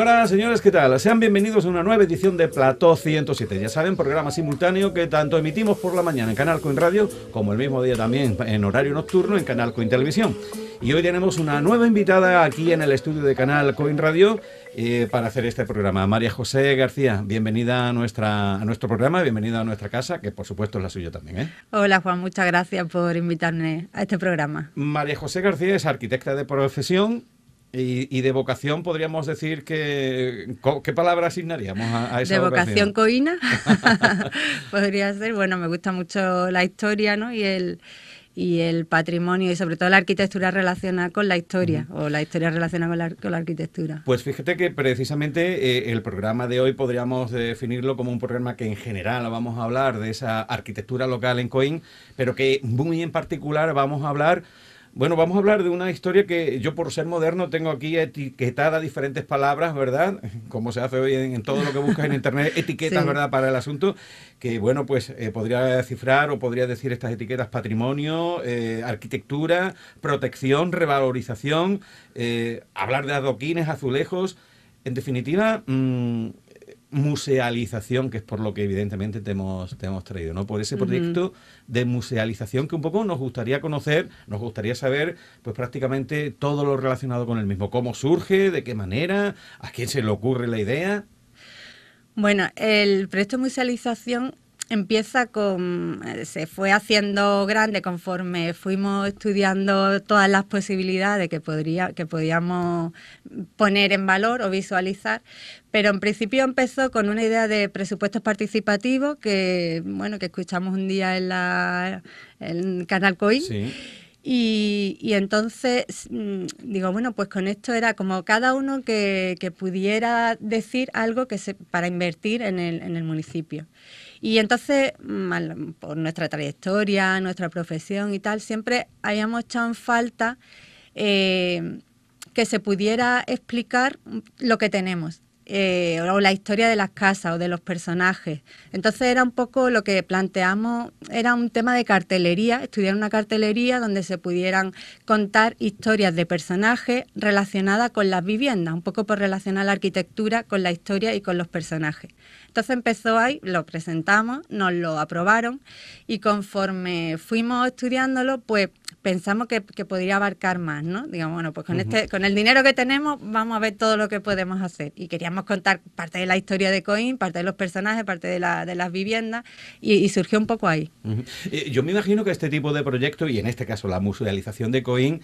Señoras, señores, ¿qué tal? Sean bienvenidos a una nueva edición de Plató 107. Ya saben, programa simultáneo que tanto emitimos por la mañana en Canal Coin Radio como el mismo día también en horario nocturno en Canal Coin Televisión. Y hoy tenemos una nueva invitada aquí en el estudio de Canal Coin Radio eh, para hacer este programa. María José García, bienvenida a, nuestra, a nuestro programa, bienvenida a nuestra casa, que por supuesto es la suya también. ¿eh? Hola Juan, muchas gracias por invitarme a este programa. María José García es arquitecta de profesión, y, de vocación podríamos decir que... ¿Qué palabra asignaríamos a, esa ¿De vocación, coína? Podría ser, bueno, me gusta mucho la historia, Y el y el patrimonio y sobre todo la arquitectura relacionada con la historia o la historia relacionada con la, arquitectura. Pues fíjate que precisamente eh, el programa de hoy podríamos definirlo como un programa que en general vamos a hablar de esa arquitectura local en Coín, pero que muy en particular vamos a hablar bueno, vamos a hablar de una historia que yo por ser moderno tengo aquí etiquetada diferentes palabras, ¿verdad? Como se hace hoy en, todo lo que buscas en Internet, etiquetas, ¿verdad? Para el asunto, que bueno, pues eh, podría cifrar o podría decir estas etiquetas patrimonio, eh, arquitectura, protección, revalorización, eh, hablar de adoquines, azulejos. En definitiva, mm, musealización, que es por lo que evidentemente te hemos, traído, ¿no? Por ese proyecto de musealización que un poco nos gustaría conocer, nos gustaría saber, pues prácticamente todo lo relacionado con el mismo. ¿Cómo surge? ¿De qué manera? ¿A quién se le ocurre la idea? Bueno, el proyecto de musealización empieza con, eh, se fue haciendo grande conforme fuimos estudiando todas las posibilidades que, podría, que podíamos poner en valor o visualizar, pero en principio empezó con una idea de presupuestos participativos que, bueno, que escuchamos un día en, la, Canal Coin. Y, y, entonces mm, digo, bueno, pues con esto era como cada uno que, que pudiera decir algo que se, para invertir en el, en el municipio. Y entonces, por nuestra trayectoria, nuestra profesión y tal, siempre hayamos echado en falta eh, que se pudiera explicar lo que tenemos. Eh, o la historia de las casas o de los personajes. Entonces era un poco lo que planteamos, era un tema de cartelería, estudiar una cartelería donde se pudieran contar historias de personajes relacionadas con las viviendas, un poco por relacionar la arquitectura con la historia y con los personajes. Entonces empezó ahí, lo presentamos, nos lo aprobaron y conforme fuimos estudiándolo, pues pensamos que, podría abarcar más, ¿no? Digamos, bueno, pues con, este, con el dinero que tenemos vamos a ver todo lo que podemos hacer y queríamos contar parte de la historia de Coin, parte de los personajes, parte de, las viviendas y, surgió un poco ahí. Eh, yo me imagino que este tipo de proyecto, y en este caso la musealización de Coin,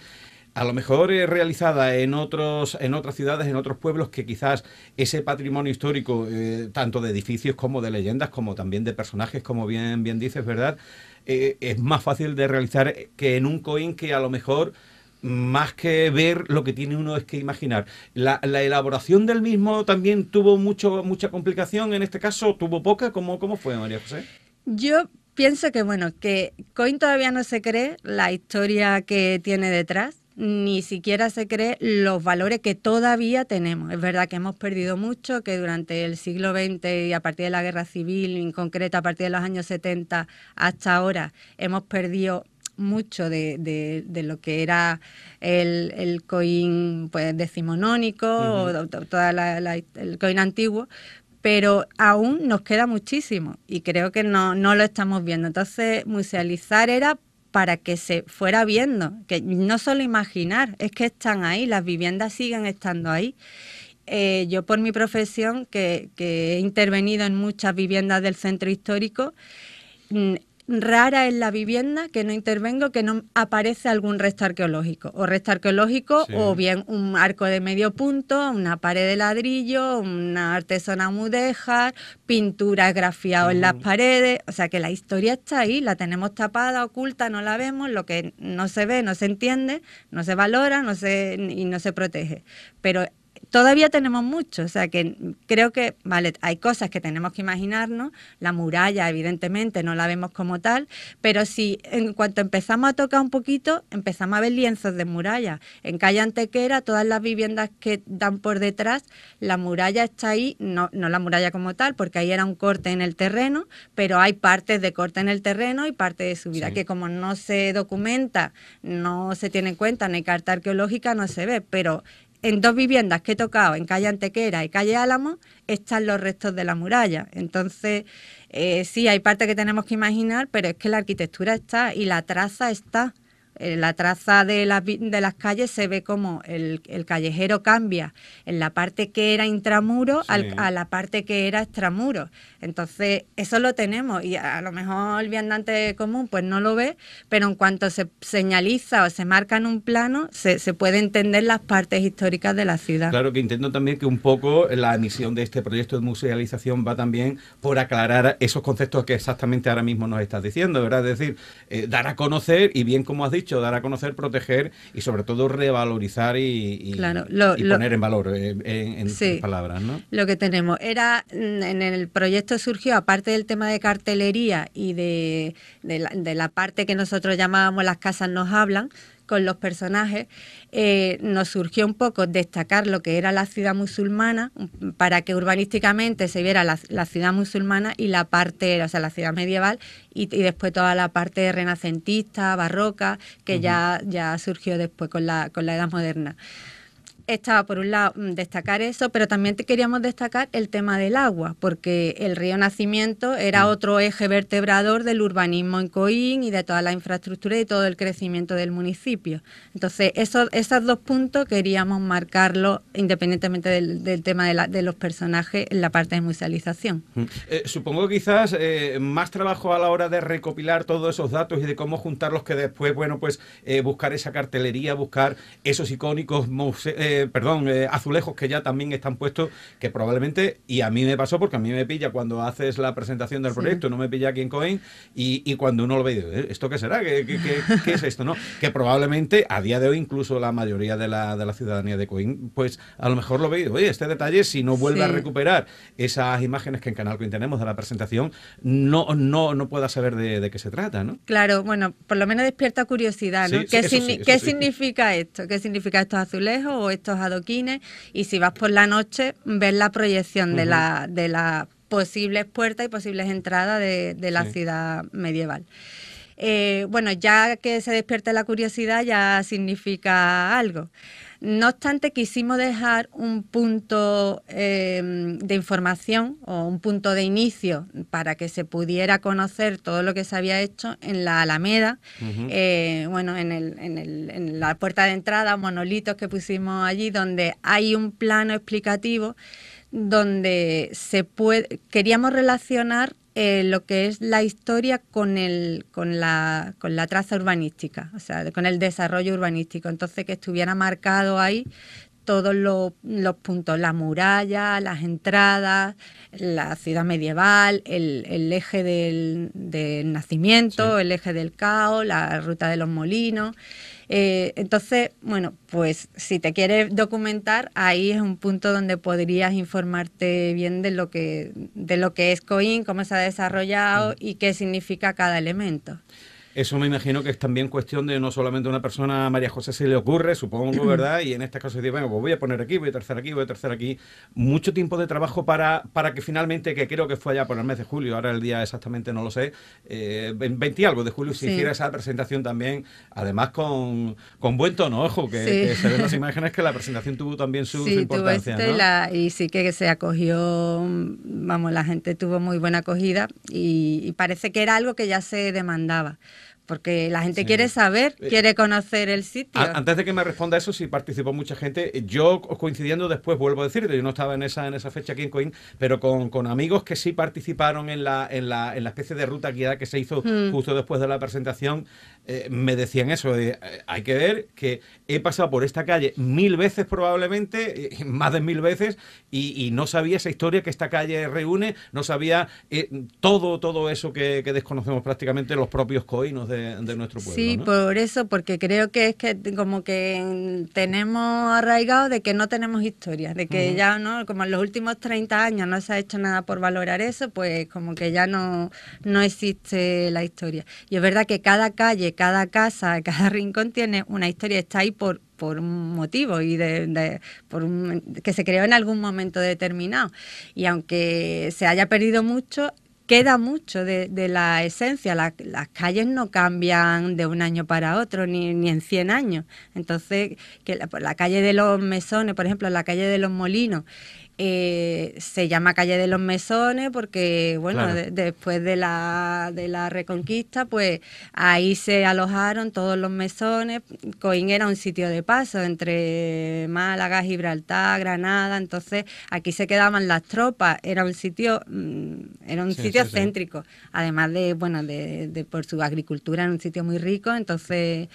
a lo mejor es realizada en otros en otras ciudades, en otros pueblos que quizás ese patrimonio histórico, eh, tanto de edificios como de leyendas, como también de personajes, como bien dices, verdad, eh, es más fácil de realizar que en un coin que a lo mejor más que ver, lo que tiene uno es que imaginar. La, elaboración del mismo también tuvo mucho, mucha complicación, en este caso tuvo poca, ¿cómo, cómo fue María José? Yo pienso que, bueno, que Coin todavía no se cree la historia que tiene detrás, ni siquiera se cree los valores que todavía tenemos. Es verdad que hemos perdido mucho, que durante el siglo XX y a partir de la guerra civil, en concreto a partir de los años 70 hasta ahora, hemos perdido mucho de, lo que era el, el coin pues, decimonónico o, toda el coin antiguo, pero aún nos queda muchísimo y creo que no, lo estamos viendo. Entonces, musealizar era para que se fuera viendo, que no solo imaginar, es que están ahí, las viviendas siguen estando ahí. Eh, yo por mi profesión, que, que, he intervenido en muchas viviendas del centro histórico, mm, rara es la vivienda que no intervengo, que no aparece algún resto arqueológico, o resto arqueológico, o bien un arco de medio punto, una pared de ladrillo, una artesana mudéjar, pintura grafiado en las paredes, o sea que la historia está ahí, la tenemos tapada, oculta, no la vemos, lo que no se ve, no se entiende, no se valora, no se y no se protege. Pero todavía tenemos mucho, o sea que creo que, vale, hay cosas que tenemos que imaginarnos, la muralla evidentemente no la vemos como tal, pero si en cuanto empezamos a tocar un poquito, empezamos a ver lienzos de muralla. En calle Antequera, todas las viviendas que dan por detrás, la muralla está ahí, no, no la muralla como tal, porque ahí era un corte en el terreno, pero hay partes de corte en el terreno y parte de subida, que como no se documenta, no se tiene en cuenta, ni carta arqueológica, no se ve, pero en dos viviendas que he tocado, en calle Antequera y calle Álamo, están los restos de la muralla. Entonces, eh, sí, hay parte que tenemos que imaginar, pero es que la arquitectura está y la traza está. Eh, la traza de, de, las calles se ve como el, callejero cambia en la parte que era intramuro a la parte que era extramuro. Entonces, eso lo tenemos y a, lo mejor el viandante común pues no lo ve, pero en cuanto se señaliza o se marca en un plano, se, se puede entender las partes históricas de la ciudad. Claro que intento también que un poco la misión de este proyecto de musealización va también por aclarar esos conceptos que exactamente ahora mismo nos estás diciendo, ¿verdad? Es decir, eh, dar a conocer y bien como has dicho, dar a conocer, proteger y sobre todo revalorizar y, poner en valor, eh, en, palabras. Lo que tenemos era, mm, en el proyecto surgió, aparte del tema de cartelería y de la parte que nosotros llamábamos las casas nos hablan, con los personajes, eh, nos surgió un poco destacar lo que era la ciudad musulmana mm, para que urbanísticamente se viera la, ciudad musulmana y la parte, o sea, la ciudad medieval y, después toda la parte renacentista, barroca, que ya, ya surgió después con la, con la Edad Moderna estaba por un lado mm, destacar eso, pero también te queríamos destacar el tema del agua, porque el río Nacimiento era mm. otro eje vertebrador del urbanismo en Coín y de toda la infraestructura y todo el crecimiento del municipio. Entonces, esos, esos dos puntos queríamos marcarlo... independientemente del, tema de, los personajes en la parte de musealización. Mm. Eh, supongo que quizás eh, más trabajo a la hora de recopilar todos esos datos y de cómo juntarlos que después, bueno, pues eh, buscar esa cartelería, buscar esos icónicos museos perdón, eh, azulejos que ya también están puestos, que probablemente, y a mí me pasó porque a mí me pilla cuando haces la presentación del proyecto, no me pilla aquí en coin y, cuando uno lo ve, eh, ¿esto qué será? ¿Qué, es esto? ¿no? Que probablemente a día de hoy incluso la mayoría de la, de la ciudadanía de coin pues a lo mejor lo ve, oye, este detalle, si no vuelve a recuperar esas imágenes que en Canal Coin tenemos de la presentación, no, no, no pueda saber de, qué se trata, ¿no? Claro, bueno, por lo menos despierta curiosidad, ¿no? ¿Qué, significa esto? ¿Qué significa estos azulejos o adoquines y si vas por la noche ...ves la proyección de la de las posibles puertas y posibles entradas de, la ciudad medieval. Eh, bueno, ya que se despierte la curiosidad ya significa algo. No obstante, quisimos dejar un punto em, de información o un punto de inicio para que se pudiera conocer todo lo que se había hecho en la Alameda, eh, bueno, en, en la puerta de entrada, monolitos que pusimos allí, donde hay un plano explicativo donde se puede, queríamos relacionar eh, lo que es la historia con, el, con, la, traza urbanística, o sea, con el desarrollo urbanístico. Entonces, que estuviera marcado ahí todos los, puntos, la muralla, las entradas, la ciudad medieval, el, eje del, nacimiento, el eje del caos, la ruta de los molinos. Eh, entonces, bueno, pues si te quieres documentar, ahí es un punto donde podrías informarte bien de lo que, de lo que es COIN, cómo se ha desarrollado mm. y qué significa cada elemento. Eso me imagino que es también cuestión de no solamente una persona, a María José se le ocurre, supongo, ¿verdad? Y en este caso dice, bueno, pues voy a poner aquí, voy a tercer aquí, voy a tercer aquí. Mucho tiempo de trabajo para, para que finalmente, que creo que fue allá por el mes de julio, ahora el día exactamente no lo sé, eh, 20 algo de julio, se hiciera esa presentación también, además con, buen tono, ojo, que, se ven las imágenes que la presentación tuvo también su, importancia. y sí que se acogió, vamos, la gente tuvo muy buena acogida y parece que era algo que ya se demandaba porque la gente quiere saber, eh, quiere conocer el sitio. Antes de que me responda eso, si sí participó mucha gente, yo coincidiendo después, vuelvo a decirte, yo no estaba en esa, en esa fecha aquí en Coin, pero con, con, amigos que sí participaron en la, en la, en la especie de ruta guiada que se hizo hmm. justo después de la presentación, eh, me decían eso, eh, hay que ver que he pasado por esta calle mil veces probablemente, eh, más de mil veces, y, no sabía esa historia que esta calle reúne, no sabía todo, todo eso que, desconocemos prácticamente los propios coinos de, nuestro pueblo. Sí, por eso, porque creo que es que como que tenemos arraigado de que no tenemos historia, de que ya no, como en los últimos 30 años no se ha hecho nada por valorar eso, pues como que ya no, no existe la historia. Y es verdad que cada calle cada casa, cada rincón tiene una historia, está ahí por, un motivo y de, que se creó en algún momento determinado. Y aunque se haya perdido mucho, queda mucho de, la esencia. las calles no cambian de un año para otro, ni, en 100 años. Entonces, que pues, la, calle de los mesones, por ejemplo, la calle de los molinos, eh, se llama Calle de los Mesones porque, bueno, después de la, de la Reconquista, pues ahí se alojaron todos los mesones. Coín era un sitio de paso entre Málaga, Gibraltar, Granada, entonces aquí se quedaban las tropas, era un sitio, mm, era un sitio céntrico, además de, bueno, de por su agricultura, era un sitio muy rico, entonces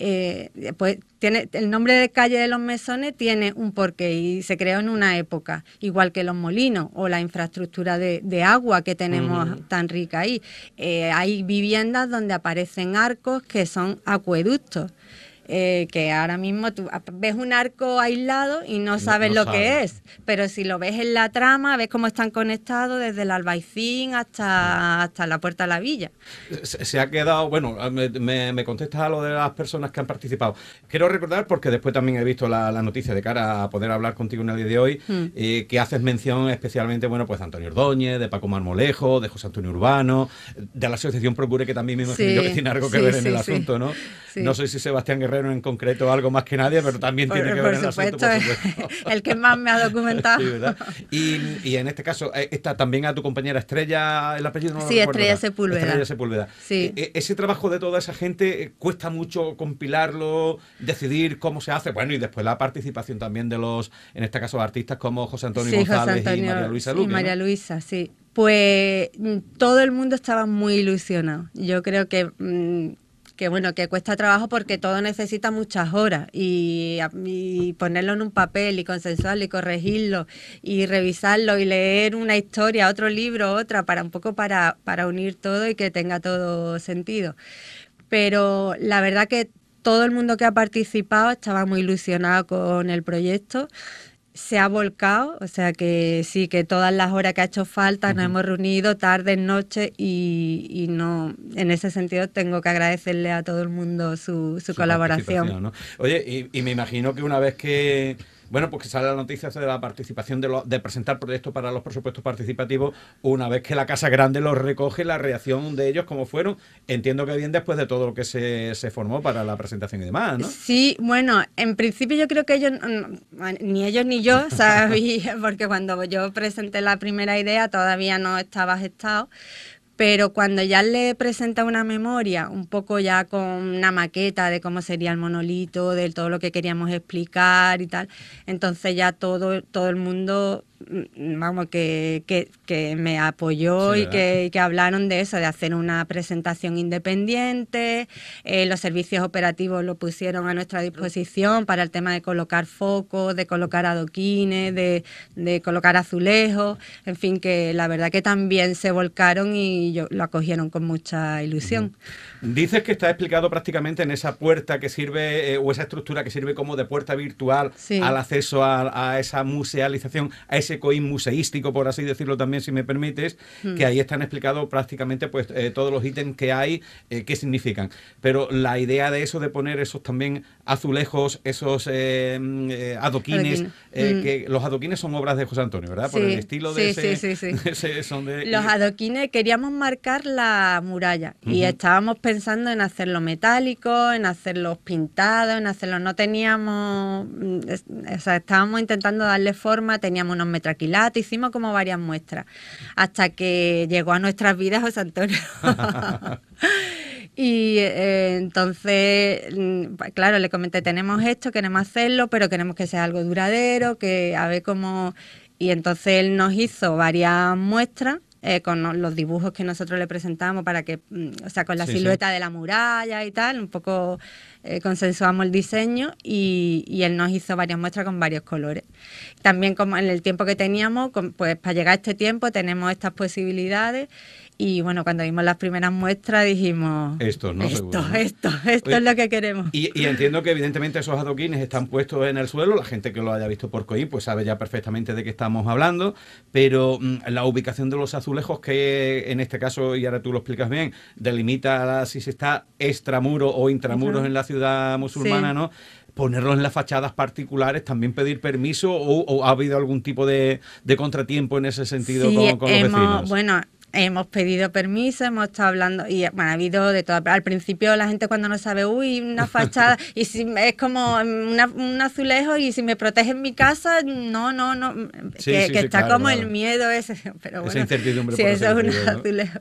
eh, pues, tiene el nombre de calle de los mesones tiene un porqué y se creó en una época, igual que los molinos o la infraestructura de, agua que tenemos tan rica ahí. Eh, hay viviendas donde aparecen arcos que son acueductos eh, que ahora mismo tú ves un arco aislado y no sabes lo que es, pero si lo ves en la trama, ves cómo están conectados desde el albaicín hasta, hasta la puerta de la villa. Se, ha quedado, bueno, ah, me, contestas a lo de las personas que han participado. Quiero recordar, porque después también he visto la, noticia de cara a poder hablar contigo en el día de hoy, hmm. eh, que haces mención especialmente, bueno, pues de Antonio Ordóñez, de Paco Marmolejo, de José Antonio Urbano, de la Asociación Procure, que también me imagino que tiene algo que ver en el asunto, ¿no? No sé si Sebastián Guerrero en concreto algo más que nadie, pero también tiene que ver el el que más me ha documentado. y, en este caso, eh, está también a tu compañera Estrella, el apellido no lo Sí, Estrella Sepúlveda. Estrella Sepúlveda. Eh, eh, ese trabajo de toda esa gente cuesta mucho compilarlo, decidir cómo se hace, bueno, y después la participación también de los, en este caso, artistas como José Antonio González y María Luisa Luque. Y María Luisa, sí. Pues mm, todo el mundo estaba muy ilusionado. Yo creo que mm, que bueno, que cuesta trabajo porque todo necesita muchas horas y, ponerlo en un papel y consensuarlo y corregirlo y revisarlo y leer una historia, otro libro, otra, para un poco para, para unir todo y que tenga todo sentido. Pero la verdad que todo el mundo que ha participado estaba muy ilusionado con el proyecto se ha volcado, o sea que sí, que todas las horas que ha hecho falta nos hemos reunido tarde, noche y, no, en ese sentido tengo que agradecerle a todo el mundo su, colaboración. Oye, y, me imagino que una vez que bueno, pues que sale la noticia de la participación de, de presentar proyectos para los presupuestos participativos una vez que la Casa Grande los recoge, la reacción de ellos, como fueron, entiendo que bien después de todo lo que se, formó para la presentación y demás, ¿no? Sí, bueno, en principio yo creo que ellos, ni ellos ni yo sabía, porque cuando yo presenté la primera idea todavía no estaba gestado, pero cuando ya le presenta una memoria, un poco ya con una maqueta de cómo sería el monolito, de todo lo que queríamos explicar y tal, entonces ya todo, todo el mundo Mm, vamos, que, me apoyó y, que, hablaron de eso, de hacer una presentación independiente, eh, los servicios operativos lo pusieron a nuestra disposición para el tema de colocar focos, de colocar adoquines, de, colocar azulejos, en fin, que la verdad que también se volcaron y yo, lo acogieron con mucha ilusión. Dices que está explicado prácticamente en esa puerta que sirve, eh, o esa estructura que sirve como de puerta virtual al acceso a, esa musealización, a ese coin museístico, por así decirlo también, si me permites, hmm. que ahí están explicados prácticamente pues eh, todos los ítems que hay, que eh, qué significan. Pero la idea de eso, de poner esos también azulejos, esos eh, mm, adoquines, hmm. que los adoquines son obras de José Antonio, ¿verdad? por el estilo de, sí, sí, son de, Los adoquines queríamos marcar la muralla y estábamos pensando en hacerlo metálico, en hacerlo pintado, en hacerlo... No teníamos... Mm, o sea, estábamos intentando darle forma, teníamos unos Tranquilato, hicimos como varias muestras, hasta que llegó a nuestras vidas José Antonio. Y eh, entonces, mm, pues claro, le comenté, tenemos esto, queremos hacerlo, pero queremos que sea algo duradero, que a ver cómo... Y entonces él nos hizo varias muestras eh, con los dibujos que nosotros le presentamos para que, mm, o sea, con la silueta de la muralla y tal, un poco eh, consensuamos el diseño y, él nos hizo varias muestras con varios colores. También como en el tiempo que teníamos, pues para llegar a este tiempo tenemos estas posibilidades y bueno, cuando vimos las primeras muestras dijimos... Esto, ¿no? Esto, esto, esto es lo que queremos. Y, entiendo que evidentemente esos adoquines están puestos en el suelo, la gente que lo haya visto por COI pues sabe ya perfectamente de qué estamos hablando, pero mm, la ubicación de los azulejos que en este caso, y ahora tú lo explicas bien, delimita si se está extramuro o intramuros en la ciudad musulmana, ¿no? ponerlos en las fachadas particulares, también pedir permiso o, ha habido algún tipo de, contratiempo en ese sentido con, con, los Bueno, Hemos pedido permiso, hemos estado hablando y bueno, ha habido de todo. Al principio la gente cuando no sabe, uy, una fachada y si es como un azulejo y si me protege en mi casa, no, no, no, mm, que, está como el miedo ese, pero bueno, Esa incertidumbre si eso es un azulejo.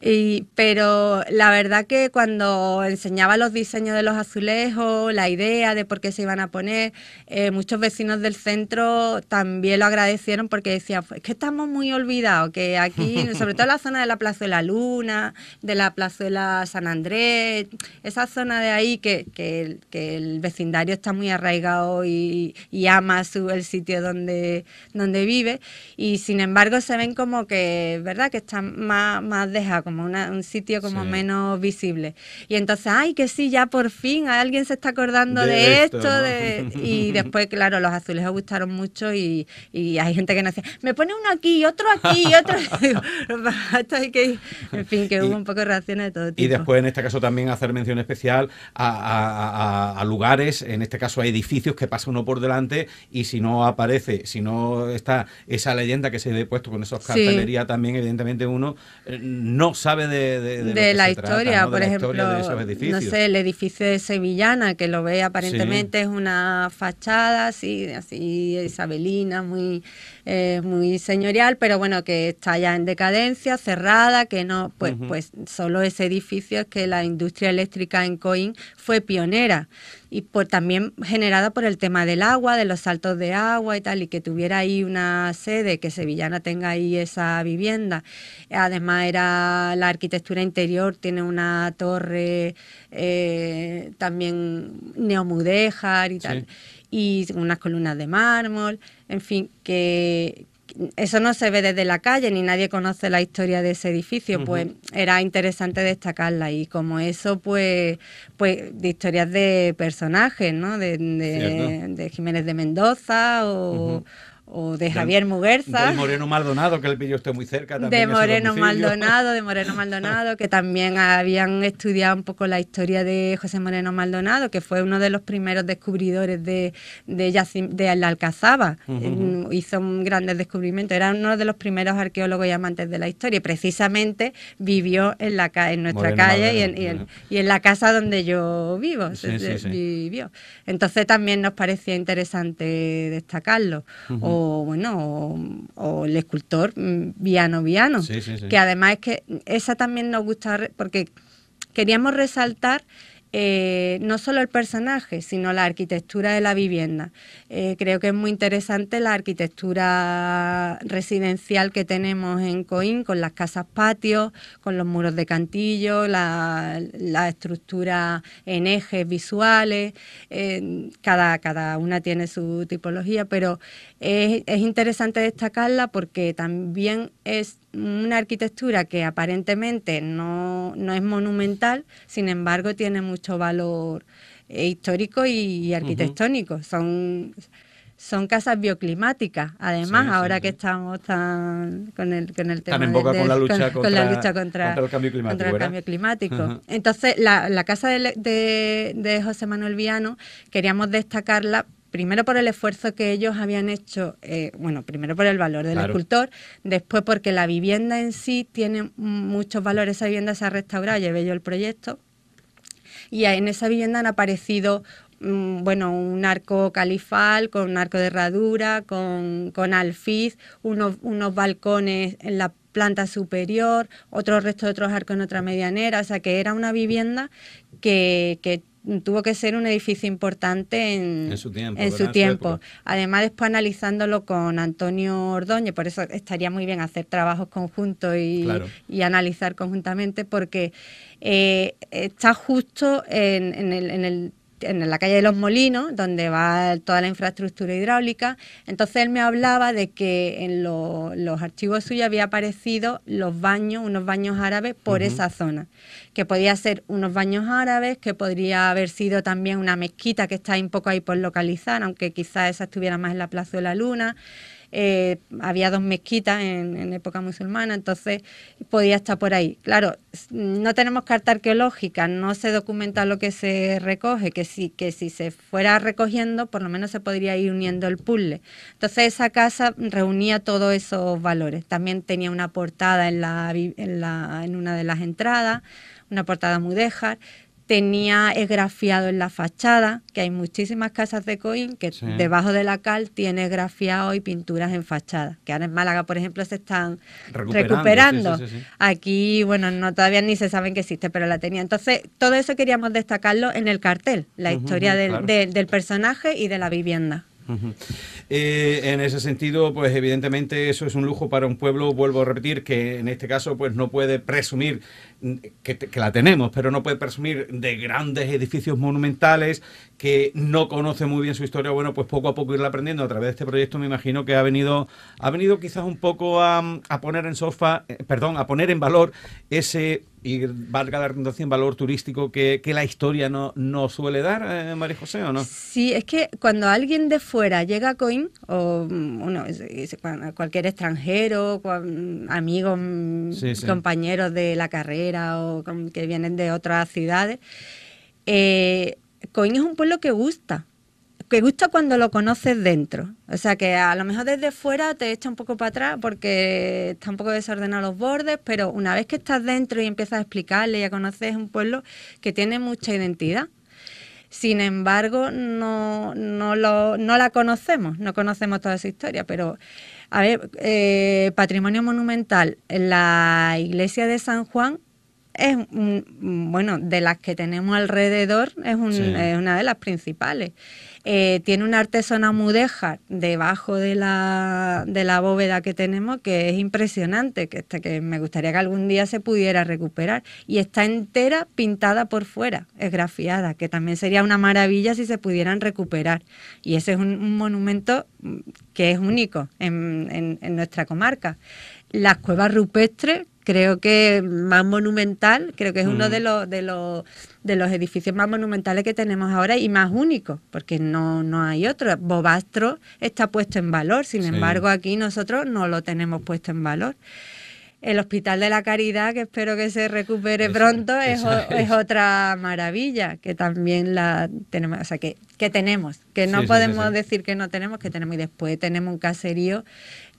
Y, pero la verdad que cuando enseñaba los diseños de los azulejos, la idea de por qué se iban a poner, eh, muchos vecinos del centro también lo agradecieron porque decían, es que estamos muy olvidados, que aquí, sobre sobre la zona de la Plaza Luna, de la Plaza San Andrés, esa zona de ahí que, el, vecindario está muy arraigado y, ama su, el sitio donde, donde vive y sin embargo se ven como que, ¿verdad? Que están más, más deja, como un sitio como menos visible. Y entonces, ay, que sí, ya por fin alguien se está acordando de, esto. Y después, claro, los azules os gustaron mucho y, y hay gente que no dice, me pone uno aquí, otro aquí, otro... y que, en fin, que un poco de de todo tipo. Y después, en este caso, también hacer mención especial a, lugares, en este caso a edificios que pasa uno por delante y si no aparece, si no está esa leyenda que se ha puesto con esos cartelería también, evidentemente uno eh, no sabe de, la historia, por ejemplo, no sé, el edificio de Sevillana, que lo ve aparentemente es una fachada así, así isabelina, muy es eh, muy señorial, pero bueno, que está ya en decadencia, cerrada, que no, pues, pues solo ese edificio es que la industria eléctrica en Coín fue pionera y por, también generada por el tema del agua, de los saltos de agua y tal, y que tuviera ahí una sede, que Sevillana tenga ahí esa vivienda. Además era la arquitectura interior, tiene una torre eh, también neomudejar y tal y unas columnas de mármol, en fin, que eso no se ve desde la calle ni nadie conoce la historia de ese edificio, pues era interesante destacarla y como eso, pues, pues de historias de personajes, ¿no? De, Jiménez de Mendoza o, o de Javier Muguerza. De Moreno Maldonado, que el vídeo esté muy cerca también. De Moreno Maldonado, de Moreno Maldonado, que también habían estudiado un poco la historia de José Moreno Maldonado, que fue uno de los primeros descubridores de, de, la Alcazaba. Hizo un grandes descubrimiento era uno de los primeros arqueólogos y amantes de la historia, y precisamente vivió en, la, en nuestra calle y, en, la casa donde yo vivo. Vivió. Entonces también nos parecía interesante destacarlo o bueno, o, el escultor Viano Viano, que además es que esa también nos gusta porque queríamos resaltar eh, no solo el personaje, sino la arquitectura de la vivienda. Eh, creo que es muy interesante la arquitectura residencial que tenemos en Coín, con las casas patios, con los muros de cantillo, la, estructura en ejes visuales, cada, cada una tiene su tipología, pero es, es interesante destacarla porque también es una arquitectura que aparentemente no, es monumental, sin embargo tiene mucho valor eh, histórico y, arquitectónico. Son son casas bioclimáticas, además, ahora que estamos tan con el, con el tema de, con, la lucha contra, el cambio climático. Entonces, la, la casa de, de, José Manuel Viano queríamos destacarla primero por el esfuerzo que ellos habían hecho, eh, bueno, primero por el valor del escultor, después porque la vivienda en sí tiene muchos valores, esa vivienda se ha restaurado, llevé yo el proyecto, y en esa vivienda han aparecido mm, bueno, un arco califal con un arco de herradura, con, con alfiz, unos, unos balcones en la planta superior, otro resto de otros arcos en otra medianera, o sea que era una vivienda que tuvo que ser un edificio importante en, su tiempo. Además, después analizándolo con Antonio Ordóñez, por eso estaría muy bien hacer trabajos conjuntos y, analizar conjuntamente, porque eh, está justo en el en la calle de los Molinos, donde va toda la infraestructura hidráulica. Entonces él me hablaba de que en los archivos suyos había aparecido los baños, unos baños árabes por esa zona, que podía ser unos baños árabes, que podría haber sido también una mezquita que está un poco ahí por localizar, aunque quizás esa estuviera más en la Plaza de la Luna. Eh, había dos mezquitas en, época musulmana, entonces podía estar por ahí. Claro, no tenemos carta arqueológica, no se documenta lo que se recoge, que si, que si se fuera recogiendo, por lo menos se podría ir uniendo el puzzle. Entonces esa casa reunía todos esos valores. También tenía una portada en, la, en, en una de las entradas, una portada mudéjar tenía esgrafiado en la fachada, que hay muchísimas casas de Coim que debajo de la cal tiene grafiado y pinturas en fachada, que ahora en Málaga, por ejemplo, se están recuperando. Aquí, bueno, no todavía ni se saben que existe, pero la tenía. Entonces, todo eso queríamos destacarlo en el cartel, la historia del, personaje y de la vivienda. Eh, en ese sentido, pues evidentemente eso es un lujo para un pueblo, vuelvo a repetir, que en este caso pues no puede presumir que, la tenemos, pero no puede presumir de grandes edificios monumentales, que no conoce muy bien su historia, bueno, pues poco a poco irla aprendiendo a través de este proyecto, me imagino que ha venido, ha venido quizás un poco a, poner en sofa, eh, perdón, a poner en valor ese y valga la redundancia valor turístico que, la historia no, no suele dar, eh, María José, ¿o no? Sí, es que cuando alguien de fuera llega a Coim, o cualquier extranjero, amigos, compañeros de la carrera, o que vienen de otras ciudades. Eh, es un pueblo que gusta, que gusta cuando lo conoces dentro. O sea, que a lo mejor desde fuera te echa un poco para atrás porque está un poco desordenado los bordes, pero una vez que estás dentro y empiezas a explicarle y a conocer, es un pueblo que tiene mucha identidad. Sin embargo, no, la conocemos, no conocemos toda su historia, pero a ver, eh, patrimonio monumental, la iglesia de San Juan es bueno, de las que tenemos alrededor, es, una de las principales. Eh, tiene una artesona mudeja. debajo de la, de la bóveda que tenemos que es impresionante, que, este, que me gustaría que algún día se pudiera recuperar. Y está entera pintada por fuera, esgrafiada, que también sería una maravilla si se pudieran recuperar. Y ese es un, monumento mm, que es único en nuestra comarca las cuevas rupestres, creo que más monumental, creo que es uno mm. de los, de, los, de los edificios más monumentales que tenemos ahora y más único, porque no, hay otro. Bobastro está puesto en valor, sin embargo aquí nosotros no lo tenemos puesto en valor. El Hospital de la Caridad, que espero que se recupere pronto, es, otra maravilla que también la tenemos, o sea, que, que tenemos, que no podemos decir que no tenemos, que tenemos. Y después tenemos un caserío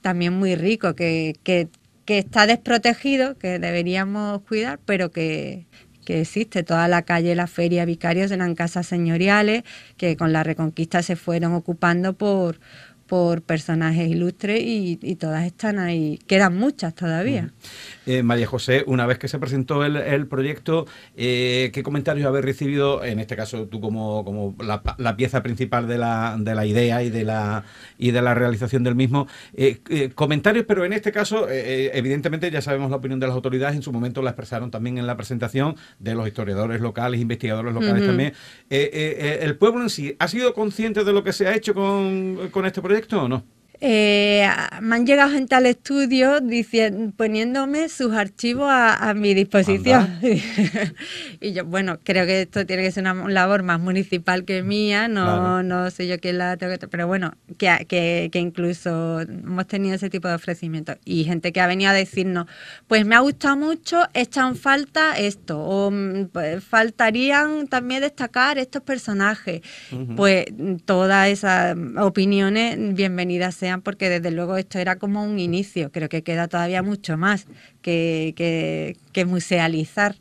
también muy rico, que, que que está desprotegido, que deberíamos cuidar, pero que, que existe toda la calle, la feria, vicarios eran casas señoriales que con la reconquista se fueron ocupando por, por personajes ilustres y, todas están ahí, quedan muchas todavía. Eh, María José, una vez que se presentó el, proyecto, eh, ¿qué comentarios habéis recibido, en este caso tú como, como la, pieza principal de la, de la idea y de la, y de la realización del mismo? Eh, comentarios, pero en este caso, evidentemente ya sabemos la opinión de las autoridades, en su momento la expresaron también en la presentación de los historiadores locales, investigadores locales también. ¿El pueblo en sí ha sido consciente de lo que se ha hecho con este proyecto? proiectul, nu? Eh, me han llegado gente al estudio poniéndome sus archivos a, mi disposición. y yo, bueno, creo que esto tiene que ser una labor más municipal que mía, no, no sé yo quién la tengo Pero bueno, que, incluso hemos tenido ese tipo de ofrecimientos. Y gente que ha venido a decirnos, pues me ha gustado mucho, echan falta esto, o mm, pues faltarían también destacar estos personajes. Pues todas esas opiniones bienvenidas sean porque desde luego esto era como un inicio, creo que queda todavía mucho más que, que, que musealizar.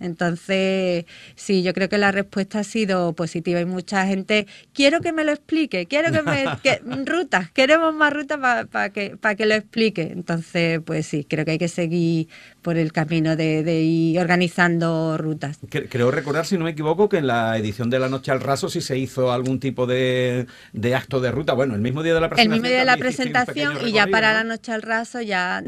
Entonces, sí, yo creo que la respuesta ha sido positiva y mucha gente, quiero que me lo explique, quiero que me... Que, rutas, queremos más rutas para que, para que lo explique. Entonces, pues sí, creo que hay que seguir por el camino de, ir organizando rutas. Creo recordar, si no me equivoco, que en la edición de La Noche al Raso sí se hizo algún tipo de, acto de ruta. Bueno, el mismo día de la presentación. El mismo día de la presentación y ya para La Noche al Raso ya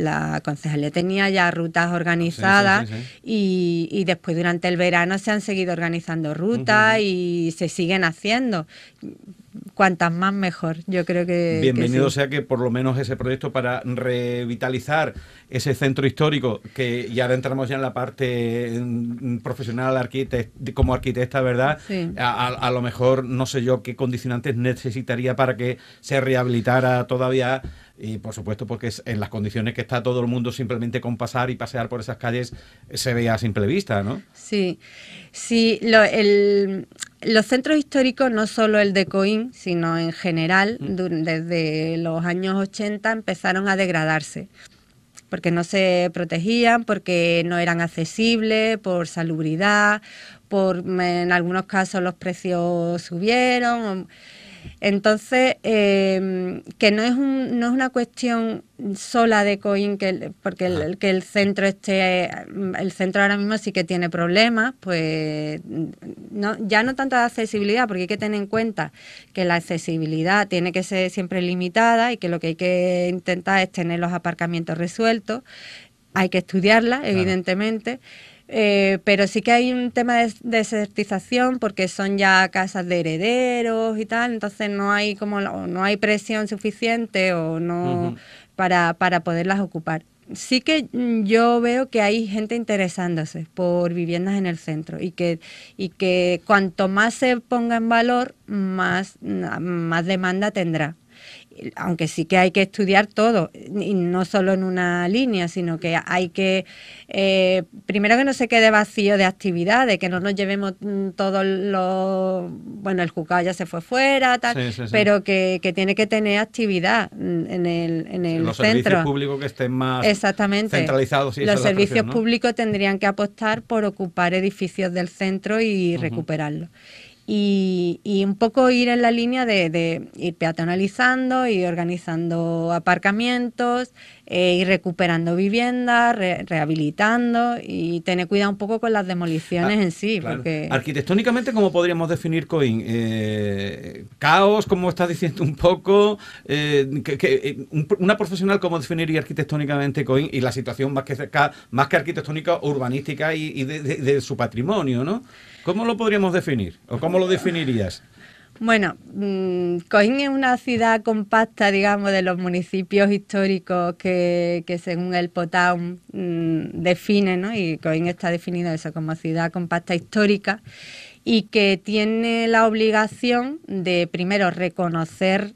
la concejalía tenía ya rutas ah, organizadas y, después durante el verano se han seguido organizando rutas y se siguen haciendo. Cuantas más mejor, yo creo que... Bienvenido sea que por lo menos ese proyecto para revitalizar ese centro histórico, que ya entramos ya en la parte mm, profesional como arquitecta, ¿verdad? a lo mejor no sé yo qué condicionantes necesitaría para que se rehabilitara todavía y por supuesto porque en las condiciones que está todo el mundo simplemente con pasar y pasear por esas calles eh, se veía a simple vista, ¿no? Sí, sí, los centros históricos, no solo el de Coim... sino en general, mm. desde los años 80 empezaron a degradarse porque no se protegían, porque no eran accesibles, por salubridad, por en algunos casos los precios subieron. Entonces, eh, que no es, no es una cuestión sola de Coin, que porque el, que el centro esté, el centro ahora mismo sí que tiene problemas, pues no, ya no tanto de accesibilidad, porque hay que tener en cuenta que la accesibilidad tiene que ser siempre limitada y que lo que hay que intentar es tener los aparcamientos resueltos. Hay que estudiarla, evidentemente. Eh, pero sí que hay un tema de desertización porque son ya casas de herederos y tal, entonces no hay como no hay presión suficiente o no para, para poderlas ocupar. Sí que yo veo que hay gente interesándose por viviendas en el centro y que, y que cuanto más se ponga en valor, más, más demanda tendrá aunque sí que hay que estudiar todo, y no solo en una línea, sino que hay que, eh, primero que no se quede vacío de actividades, que no nos llevemos mm, todos los, bueno, el juzgado ya se fue fuera, tal, pero que, tiene que tener actividad en el, centro. Los servicios públicos que estén más Exactamente. centralizados. los servicios públicos tendrían que apostar por ocupar edificios del centro y recuperarlos y, un poco ir en la línea de, de ir peatonalizando y organizando aparcamientos, eh, ir recuperando viviendas, rehabilitando y tener cuidado un poco con las demoliciones ah, en sí. Porque... Arquitectónicamente, ¿cómo podríamos definir Coin? Eh, caos, como estás diciendo un poco, eh, que, eh, una profesional, ¿cómo definiría arquitectónicamente Coin y la situación más que, más que arquitectónica, urbanística y, de, de su patrimonio, ¿no? ¿Cómo lo podríamos definir? ¿O cómo lo definirías? Bueno, mm, Coín es una ciudad compacta, digamos, de los municipios históricos que, según el Potam mm, define, ¿no? Y Coín está definido eso como ciudad compacta histórica y que tiene la obligación de primero reconocer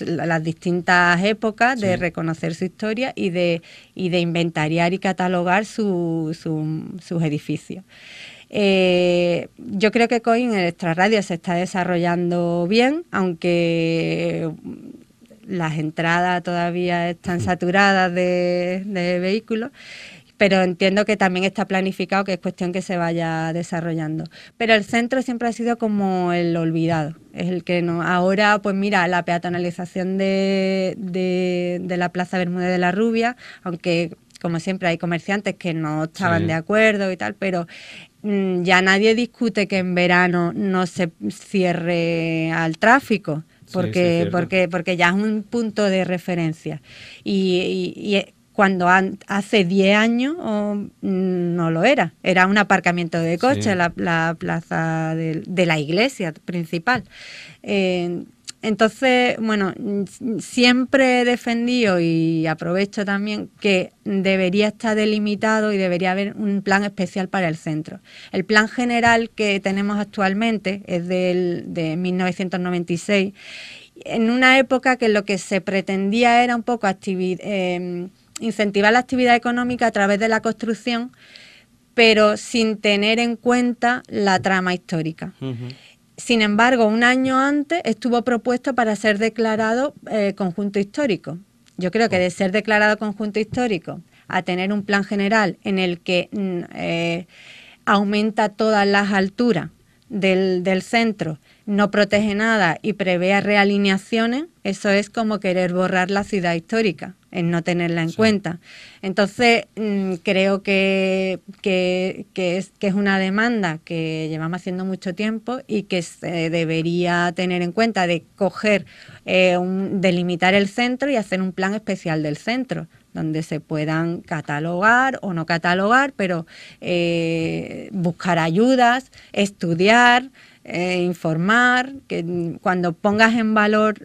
las distintas épocas, de reconocer su historia y de, de inventariar y catalogar sus edificios. Eh, yo creo que COIN en el extrarradio se está desarrollando bien, aunque las entradas todavía están saturadas de, de vehículos pero entiendo que también está planificado, que es cuestión que se vaya desarrollando. Pero el centro siempre ha sido como el olvidado, es el que no. Ahora, pues mira, la peatonalización de, de, la Plaza Bermúdez de la Rubia, aunque como siempre hay comerciantes que no estaban de acuerdo y tal, pero mm, ya nadie discute que en verano no se cierre al tráfico porque, porque, porque ya es un punto de referencia. Y, y, cuando hace 10 años mm, no lo era. Era un aparcamiento de coche, la, plaza de, la iglesia principal. Eh, entonces, bueno, siempre he defendido y aprovecho también que debería estar delimitado y debería haber un plan especial para el centro. El plan general que tenemos actualmente es del, de 1996, en una época que lo que se pretendía era un poco actividad. Em, incentivar la actividad económica a través de la construcción, pero sin tener en cuenta la trama histórica. Sin embargo, un año antes estuvo propuesto para ser declarado eh, conjunto histórico. Yo creo que de oh. ser declarado conjunto histórico a tener un plan general en el que mm, eh, aumenta todas las alturas del, del, centro, no protege nada y prevea realineaciones, eso es como querer borrar la ciudad histórica en no tenerla en cuenta. Entonces, mm, creo que, que, es, una demanda que llevamos haciendo mucho tiempo y que se debería tener en cuenta de coger, eh, delimitar el centro y hacer un plan especial del centro donde se puedan catalogar o no catalogar, pero eh, buscar ayudas, estudiar, eh, informar, que cuando pongas en valor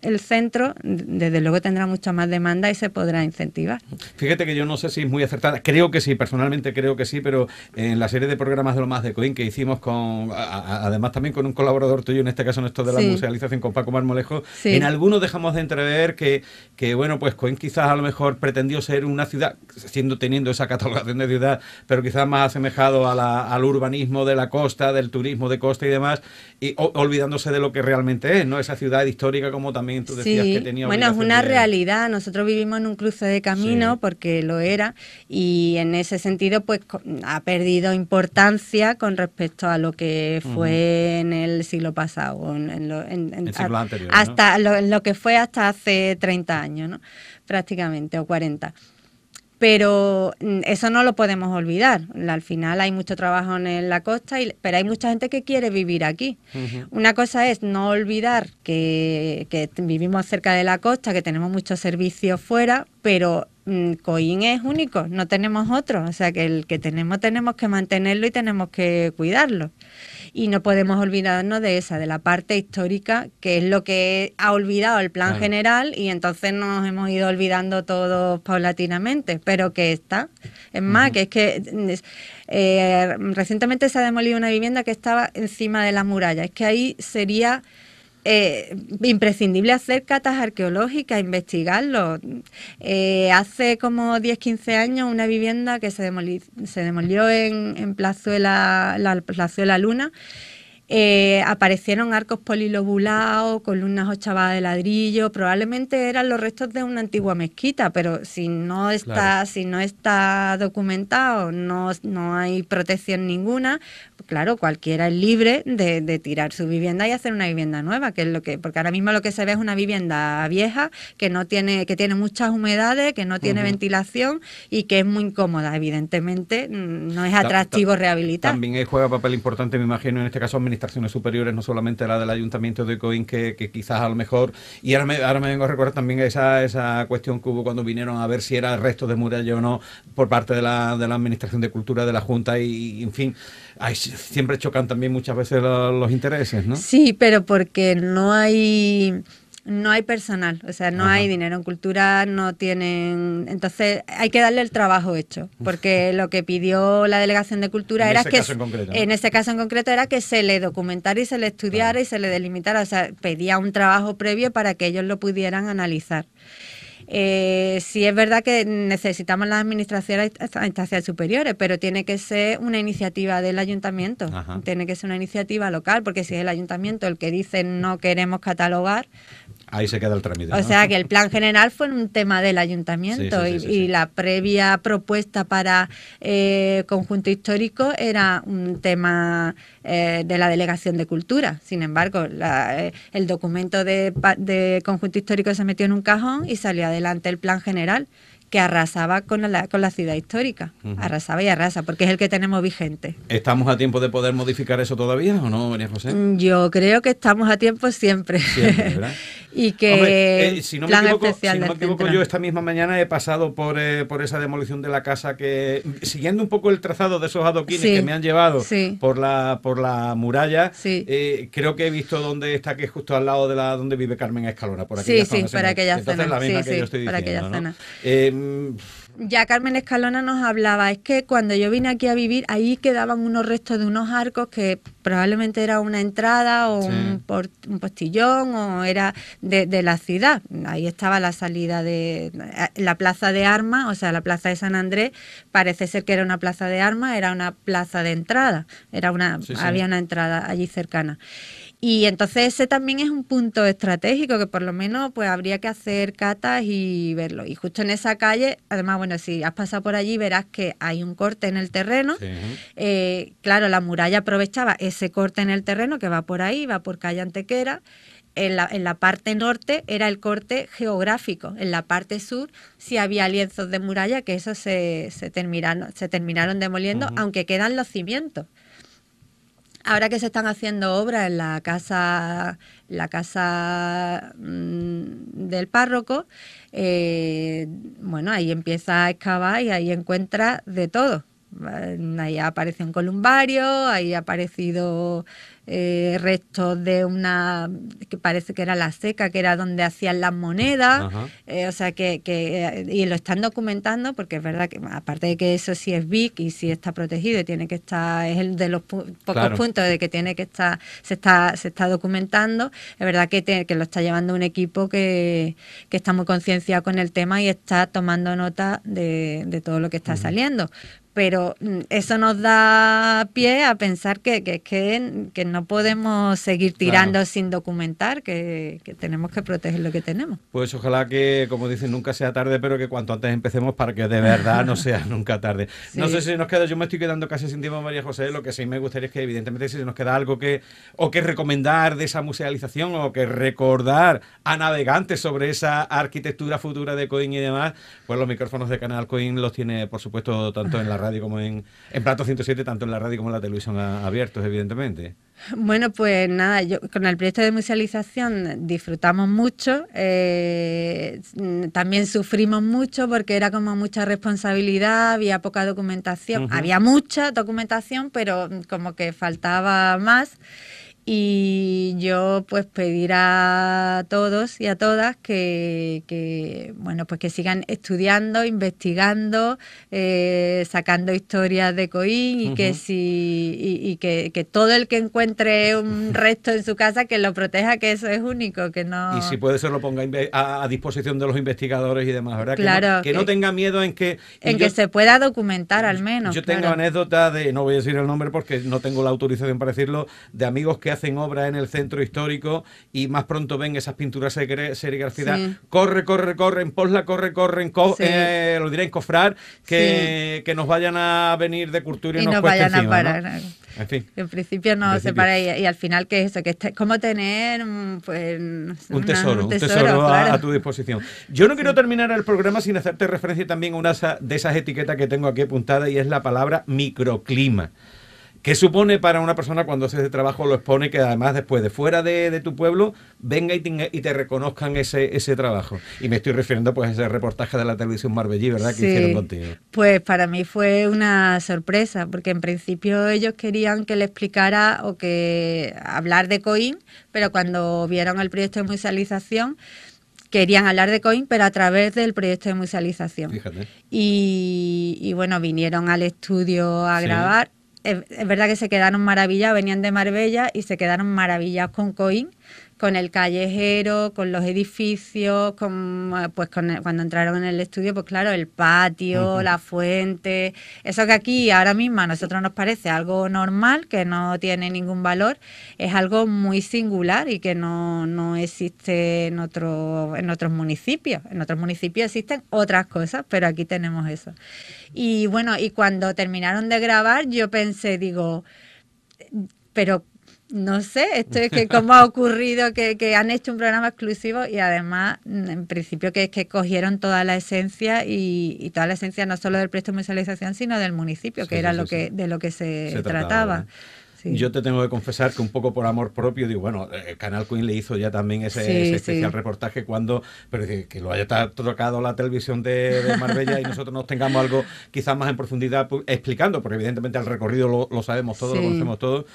el centro, desde luego tendrá mucha más demanda y se podrá incentivar. Fíjate que yo no sé si es muy acertada, creo que sí, personalmente creo que sí, pero en la serie de programas de lo más de Coin que hicimos con, además también con un colaborador tuyo, en este caso en esto de la musealización con Paco Marmolejo, en algunos dejamos de entrever que, que bueno, pues Coin quizás a lo mejor pretendió ser una ciudad, siendo teniendo esa catalogación de ciudad, pero quizás más asemejado al urbanismo de la costa, del turismo de costa y demás y olvidándose de lo que realmente es, ¿no? Esa ciudad histórica como también tú decías que tenía. Bueno, es una realidad. Nosotros vivimos en un cruce de camino porque lo era y en ese sentido pues ha perdido importancia con respecto a lo que fue en el siglo pasado, en, lo, hasta lo, que fue hasta hace 30 años, Prácticamente o 40 pero mm, eso no lo podemos olvidar. Al final hay mucho trabajo en la costa, y, pero hay mucha gente que quiere vivir aquí. Una cosa es no olvidar que, vivimos cerca de la costa, que tenemos muchos servicios fuera, pero Mm, Coín es único, no tenemos otro, o sea que el que tenemos tenemos que mantenerlo y tenemos que cuidarlo. Y no podemos olvidarnos de esa, de la parte histórica, que es lo que ha olvidado el plan general y entonces nos hemos ido olvidando todos paulatinamente, pero que está. Es más, que es que mm, eh, recientemente se ha demolido una vivienda que estaba encima de la muralla, es que ahí sería eh, imprescindible hacer catas arqueológicas, investigarlo. Eh, hace como 10, 15 años una vivienda que se, se demolió en, en de la Plazuela Luna eh, aparecieron arcos polilobulados, columnas ochavadas de ladrillo, probablemente eran los restos de una antigua mezquita, pero si no está, si no está documentado, no, hay protección ninguna, claro, cualquiera es libre de, tirar su vivienda y hacer una vivienda nueva, que es lo que, porque ahora mismo lo que se ve es una vivienda vieja, que no tiene, que tiene muchas humedades, que no tiene ventilación y que es muy incómoda, evidentemente, mm, no es atractivo rehabilitar. También juega papel importante, me imagino, en este caso administraciones superiores, no solamente la del Ayuntamiento de Coín, que, quizás a lo mejor. Y ahora me, vengo a recordar también esa, esa cuestión que hubo cuando vinieron a ver si era el resto de muralla o no por parte de la, de la Administración de Cultura, de la Junta, y, en fin. siempre chocan también muchas veces los intereses, ¿no? Sí, pero porque no hay no hay personal, o sea, no hay dinero en cultura, no tienen... Entonces hay que darle el trabajo hecho, porque lo que pidió la Delegación de Cultura era que... En, este caso en concreto era que se le documentara y se le estudiara y se le delimitara, o sea, pedía un trabajo previo para que ellos lo pudieran analizar. Eh, sí es verdad que necesitamos las administraciones a instancias superiores, pero tiene que ser una iniciativa del ayuntamiento, tiene que ser una iniciativa local, porque si es el ayuntamiento el que dice no queremos catalogar, Ahí se queda el trámite. O sea que el plan general fue un tema del ayuntamiento y, la previa propuesta para eh, conjunto histórico era un tema eh, de la delegación de cultura. Sin embargo, eh, el documento de, de conjunto histórico se metió en un cajón y salió adelante el plan general que arrasaba con la, con la ciudad histórica. Arrasaba y arrasa, porque es el que tenemos vigente. ¿Estamos a tiempo de poder modificar eso todavía o no, María José? Mm, yo creo que estamos a tiempo siempre. y que eh, si no me equivoco, yo esta misma mañana he pasado por, eh, por esa demolición de la casa que, siguiendo un poco el trazado de esos adoquines que me han llevado por, la, por la muralla, eh, creo que he visto dónde está, que es justo al lado de la donde vive Carmen Escalona, por aquella sí, zona. Sí, para aquella zona. la misma que yo estoy diciendo, ya Carmen Escalona nos hablaba, es que cuando yo vine aquí a vivir, ahí quedaban unos restos de unos arcos que probablemente era una entrada o un, un, postillón o era de, la ciudad. Ahí estaba la salida de la plaza de armas, o sea, la plaza de San Andrés, parece ser que era una plaza de armas, era una plaza de entrada, era una, había una entrada allí cercana. Y entonces ese también es un punto estratégico que por lo menos pues habría que hacer catas y verlo. Y justo en esa calle, además, bueno, si has pasado por allí verás que hay un corte en el terreno. Eh, claro, la muralla aprovechaba se corta en el terreno que va por ahí, va por calle Antequera. En la, parte norte era el corte geográfico, en la parte sur si había lienzos de muralla que eso se, terminaron, se terminaron demoliendo, aunque quedan los cimientos. Ahora que se están haciendo obras en la casa, la casa mm, del párroco, eh, bueno, ahí empieza a excavar y ahí encuentra de todo. Ahí aparece un columbario, ahí ha aparecido eh, restos de una, que parece que era la seca, que era donde hacían las monedas, eh, o sea que, eh, y lo están documentando porque es verdad que aparte de que eso sí es BIC y sí está protegido y tiene que estar, es el de los pocos puntos de que tiene que estar, se está, se está documentando, es verdad que, que lo está llevando un equipo que, está muy concienciado con el tema y está tomando nota de, de todo lo que está saliendo pero mm, eso nos da pie a pensar que, que, que, que no podemos seguir tirando sin documentar, que, tenemos que proteger lo que tenemos. Pues ojalá que, como dicen, nunca sea tarde, pero que cuanto antes empecemos para que de verdad no sea nunca tarde. No sé si nos queda, yo me estoy quedando casi sin tiempo, María José, lo que sí me gustaría es que evidentemente si nos queda algo que, o que recomendar de esa musealización, o que recordar a navegantes sobre esa arquitectura futura de Coin y demás, pues los micrófonos de Canal Coin los tiene, por supuesto, tanto en la radio como en, en Plato 107, tanto en la radio como en la televisión abiertos, evidentemente. Bueno, pues nada, yo, con el proyecto de musealización disfrutamos mucho, eh, también sufrimos mucho porque era como mucha responsabilidad, había poca documentación, había mucha documentación, pero como que faltaba más y yo pues pedir a todos y a todas que, bueno pues que sigan estudiando investigando eh, sacando historias de Coín y que si que, todo el que encuentre un resto en su casa que lo proteja que eso es único que no y si puede ser lo ponga a, disposición de los investigadores y demás verdad claro, que, no, eh, tenga miedo en que en que se pueda documentar al menos yo tengo anécdota, anécdotas de no voy a decir el nombre porque no tengo la autorización para decirlo de amigos que hacen obra en el centro histórico y más pronto ven esas pinturas serigrafiadas. Sí. Corre, corre, en posla, corre, corre, eh, lo diré, en que, que nos vayan a venir de cultura y, nos, nos vayan a parar. En principio no se para y, al final que es eso, que es como tener mm, pues, un, tesoro, a, tu disposición. Yo no quiero terminar el programa sin hacerte referencia también a una de esas etiquetas que tengo aquí apuntada y es la palabra microclima. ¿Qué supone para una persona cuando hace ese trabajo, lo expone, que además después de fuera de, tu pueblo venga y te, reconozcan ese, trabajo? Y me estoy refiriendo pues a ese reportaje de la televisión Marbellí, ¿verdad? Que hicieron contigo. Pues para mí fue una sorpresa, porque en principio ellos querían que le explicara o que hablar de COIN, pero cuando vieron el proyecto de musealización querían hablar de COIN, pero a través del proyecto de musealización. Fíjate. Y, bueno, vinieron al estudio a grabar es, verdad que se quedaron maravillados, venían de Marbella y se quedaron maravillados con Coin con el callejero, con los edificios, con, eh, pues cuando entraron en el estudio, pues claro, el patio, la fuente, eso que aquí ahora mismo a nosotros nos parece algo normal, que no tiene ningún valor, es algo muy singular y que no, no existe en, otro, en otros municipios. En otros municipios existen otras cosas, pero aquí tenemos eso. Y bueno, y cuando terminaron de grabar, yo pensé, digo, mm, pero no sé, esto es que cómo ha ocurrido que, han hecho un programa exclusivo y además, mm, en principio, que es que cogieron toda la esencia y, toda la esencia no solo del presto de musealización, sino del municipio, que era lo que de lo que se, trataba. ¿eh? Yo te tengo que confesar que un poco por amor propio, digo, bueno, el eh, Canal Queen le hizo ya también ese, especial reportaje cuando, pero que lo haya tocado la televisión de, Marbella y nosotros nos tengamos algo quizás más en profundidad pues, explicando, porque evidentemente el recorrido lo, lo sabemos todos, lo conocemos todos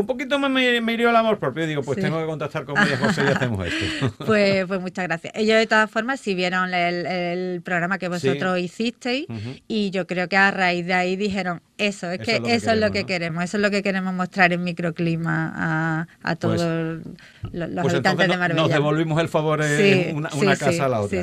un poquito me, me, hirió el amor propio. Digo, pues tengo que contactar con María José y hacemos esto. pues, pues muchas gracias. Ellos, de todas formas, si vieron el, programa que vosotros hicisteis y yo creo que a raíz de ahí dijeron, eso, es que, eso es lo que queremos, eso es lo que queremos mostrar en microclima a, pues, todos los, pues habitantes de Marbella. Nos devolvimos el favor una, casa a la otra.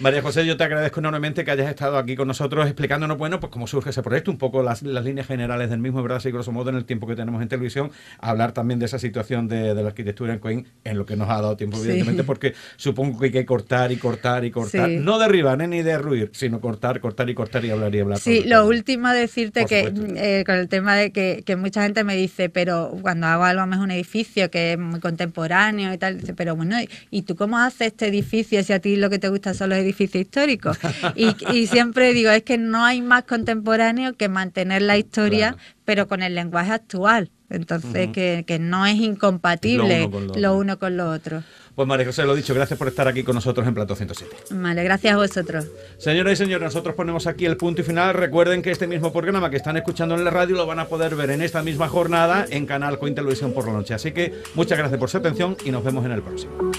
María José, yo te agradezco enormemente que hayas estado aquí con nosotros explicándonos, bueno, pues cómo surge ese proyecto, un poco las, líneas generales del mismo, ¿verdad? y, grosso modo en el tiempo que tenemos en televisión, hablar también de esa situación de, la arquitectura en Coin en lo que nos ha dado tiempo, evidentemente, porque supongo que hay que cortar y cortar y cortar. No derribar, ¿eh? ni derruir, sino cortar, cortar y cortar y hablar y hablar. Sí, lo último decirte que eh, con el tema de que, mucha gente me dice, pero cuando hago algo es un edificio que es muy contemporáneo y tal, pero bueno, ¿y tú cómo haces este edificio si a ti lo que te gusta son los edificios históricos? Y, siempre digo, es que no hay más contemporáneo que mantener la historia, pero con el lenguaje actual. Entonces, que, no es incompatible lo, uno con lo otro. Pues María José, lo dicho, gracias por estar aquí con nosotros en Plato 107. Vale, gracias a vosotros. Señoras y señores, nosotros ponemos aquí el punto y final. Recuerden que este mismo programa que están escuchando en la radio lo van a poder ver en esta misma jornada en Canal Cointelevisión por la noche. Así que muchas gracias por su atención y nos vemos en el próximo.